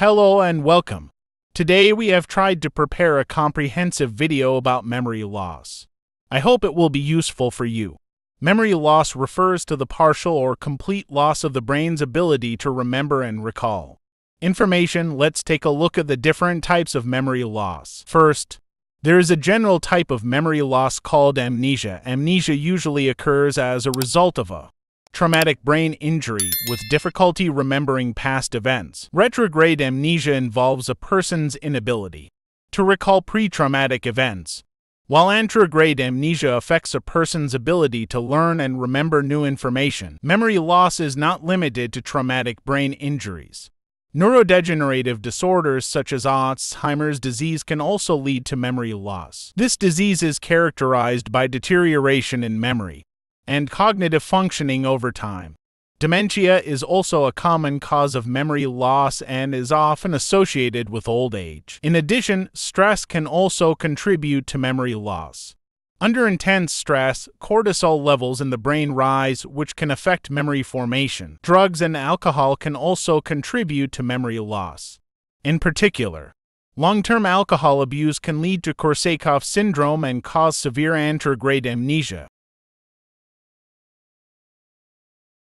Hello and welcome. Today we have tried to prepare a comprehensive video about memory loss. I hope it will be useful for you. Memory loss refers to the partial or complete loss of the brain's ability to remember and recall. Information Let's take a look at the different types of memory loss. First, there is a general type of memory loss called amnesia. Amnesia usually occurs as a result of a traumatic brain injury with difficulty remembering past events. Retrograde amnesia involves a person's inability to recall pre-traumatic events, while anterograde amnesia affects a person's ability to learn and remember new information. Memory loss is not limited to traumatic brain injuries. Neurodegenerative disorders such as Alzheimer's disease can also lead to memory loss. This disease is characterized by deterioration in memory, and cognitive functioning over time. Dementia is also a common cause of memory loss and is often associated with old age. In addition, stress can also contribute to memory loss. Under intense stress, cortisol levels in the brain rise, which can affect memory formation. Drugs and alcohol can also contribute to memory loss. In particular, long-term alcohol abuse can lead to Korsakoff syndrome and cause severe anterograde amnesia.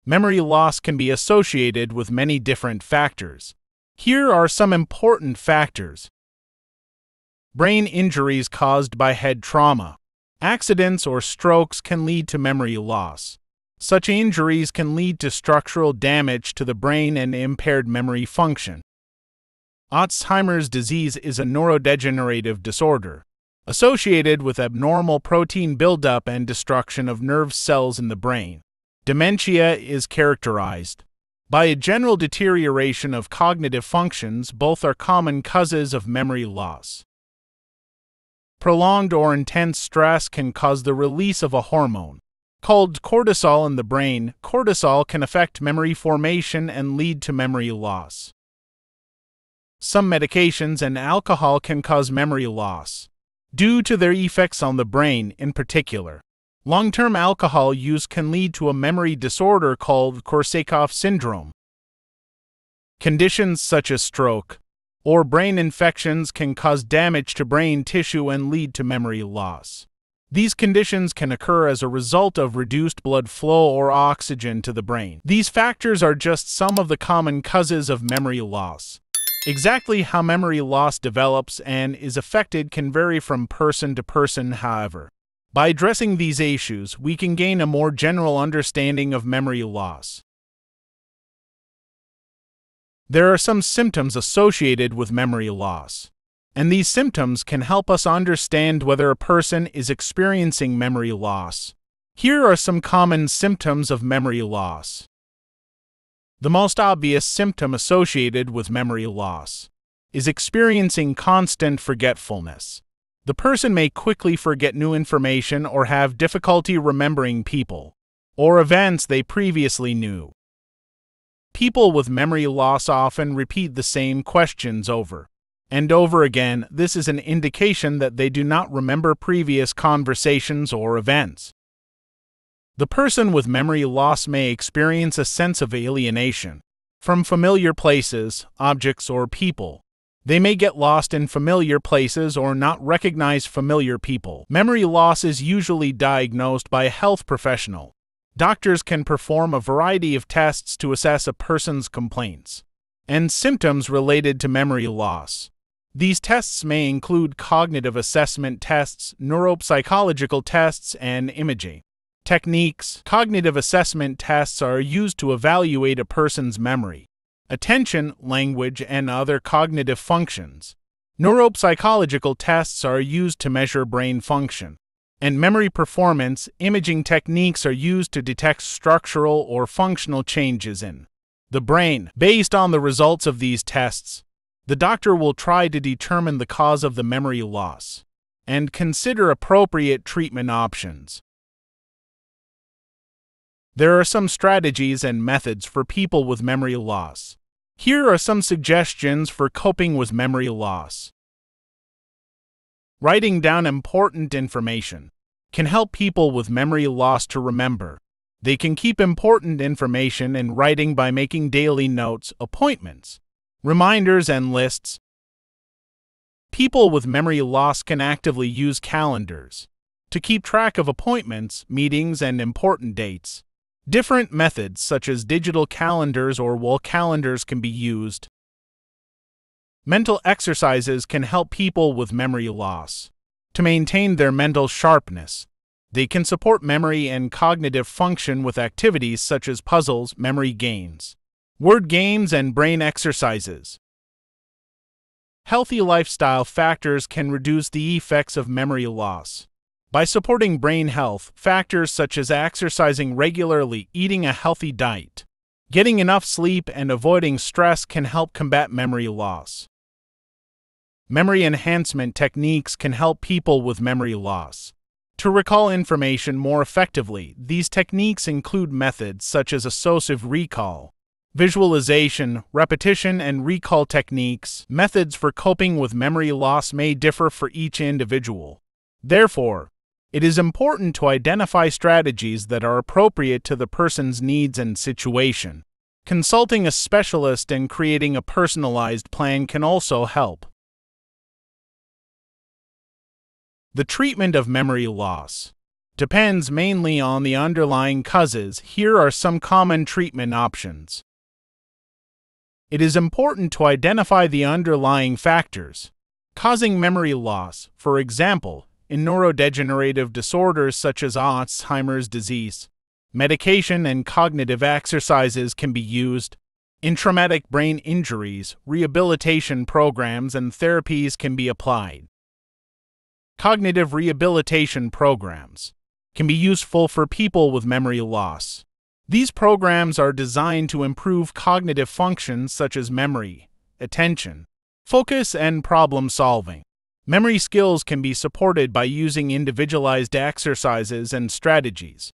Memory loss can be associated with many different factors. Here are some important factors. Brain injuries caused by head trauma. Accidents or strokes can lead to memory loss. Such injuries can lead to structural damage to the brain and impaired memory function. Alzheimer's disease is a neurodegenerative disorder associated with abnormal protein buildup and destruction of nerve cells in the brain. Dementia is characterized by a general deterioration of cognitive functions, both are common causes of memory loss. Prolonged or intense stress can cause the release of a hormone called cortisol in the brain. Cortisol can affect memory formation and lead to memory loss. Some medications and alcohol can cause memory loss due to their effects on the brain in particular. Long term alcohol use can lead to a memory disorder called Korsakoff syndrome. Conditions such as stroke or brain infections can cause damage to brain tissue and lead to memory loss. These conditions can occur as a result of reduced blood flow or oxygen to the brain. These factors are just some of the common causes of memory loss. Exactly how memory loss develops and is affected can vary from person to person, however. By addressing these issues, we can gain a more general understanding of memory loss. There are some symptoms associated with memory loss, and these symptoms can help us understand whether a person is experiencing memory loss. Here are some common symptoms of memory loss. The most obvious symptom associated with memory loss is experiencing constant forgetfulness. The person may quickly forget new information or have difficulty remembering people or events they previously knew. People with memory loss often repeat the same questions over and over again. This is an indication that they do not remember previous conversations or events. The person with memory loss may experience a sense of alienation from familiar places, objects, or people, they may get lost in familiar places or not recognize familiar people. Memory loss is usually diagnosed by a health professional. Doctors can perform a variety of tests to assess a person's complaints and symptoms related to memory loss. These tests may include cognitive assessment tests, neuropsychological tests, and imaging. Techniques Cognitive assessment tests are used to evaluate a person's memory attention, language, and other cognitive functions. Neuropsychological tests are used to measure brain function, and memory performance imaging techniques are used to detect structural or functional changes in the brain. Based on the results of these tests, the doctor will try to determine the cause of the memory loss and consider appropriate treatment options. There are some strategies and methods for people with memory loss. Here are some suggestions for coping with memory loss. Writing down important information can help people with memory loss to remember. They can keep important information in writing by making daily notes, appointments, reminders, and lists. People with memory loss can actively use calendars to keep track of appointments, meetings, and important dates. Different methods such as digital calendars or wall calendars can be used. Mental exercises can help people with memory loss to maintain their mental sharpness. They can support memory and cognitive function with activities such as puzzles, memory gains, word games, and brain exercises. Healthy lifestyle factors can reduce the effects of memory loss. By supporting brain health, factors such as exercising regularly, eating a healthy diet, getting enough sleep, and avoiding stress can help combat memory loss. Memory enhancement techniques can help people with memory loss. To recall information more effectively, these techniques include methods such as associative recall, visualization, repetition, and recall techniques. Methods for coping with memory loss may differ for each individual. Therefore, it is important to identify strategies that are appropriate to the person's needs and situation. Consulting a specialist and creating a personalized plan can also help. The treatment of memory loss depends mainly on the underlying causes. Here are some common treatment options. It is important to identify the underlying factors causing memory loss, for example, in neurodegenerative disorders such as Alzheimer's disease. Medication and cognitive exercises can be used. In traumatic brain injuries, rehabilitation programs and therapies can be applied. Cognitive rehabilitation programs can be useful for people with memory loss. These programs are designed to improve cognitive functions such as memory, attention, focus, and problem solving. Memory skills can be supported by using individualized exercises and strategies.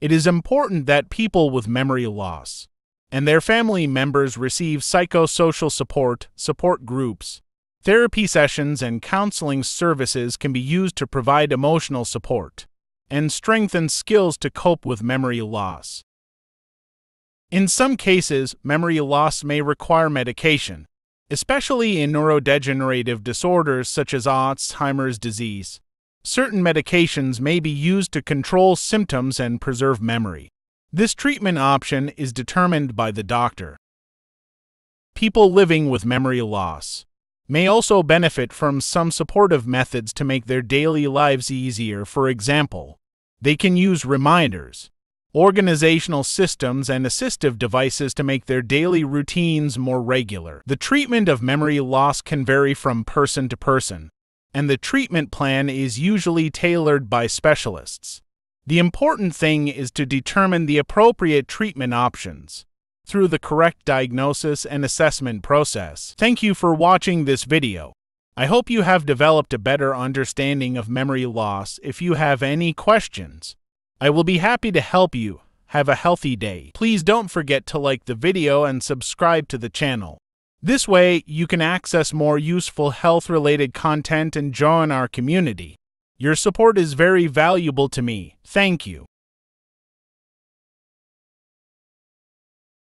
It is important that people with memory loss and their family members receive psychosocial support, support groups, therapy sessions, and counseling services can be used to provide emotional support and strengthen skills to cope with memory loss. In some cases, memory loss may require medication, especially in neurodegenerative disorders such as Alzheimer's disease. Certain medications may be used to control symptoms and preserve memory. This treatment option is determined by the doctor. People living with memory loss may also benefit from some supportive methods to make their daily lives easier. For example, they can use reminders, organizational systems, and assistive devices to make their daily routines more regular. The treatment of memory loss can vary from person to person, and the treatment plan is usually tailored by specialists. The important thing is to determine the appropriate treatment options through the correct diagnosis and assessment process. Thank you for watching this video. I hope you have developed a better understanding of memory loss. If you have any questions, I will be happy to help you. Have a healthy day. Please don't forget to like the video and subscribe to the channel. This way, you can access more useful health-related content and join our community. Your support is very valuable to me. Thank you.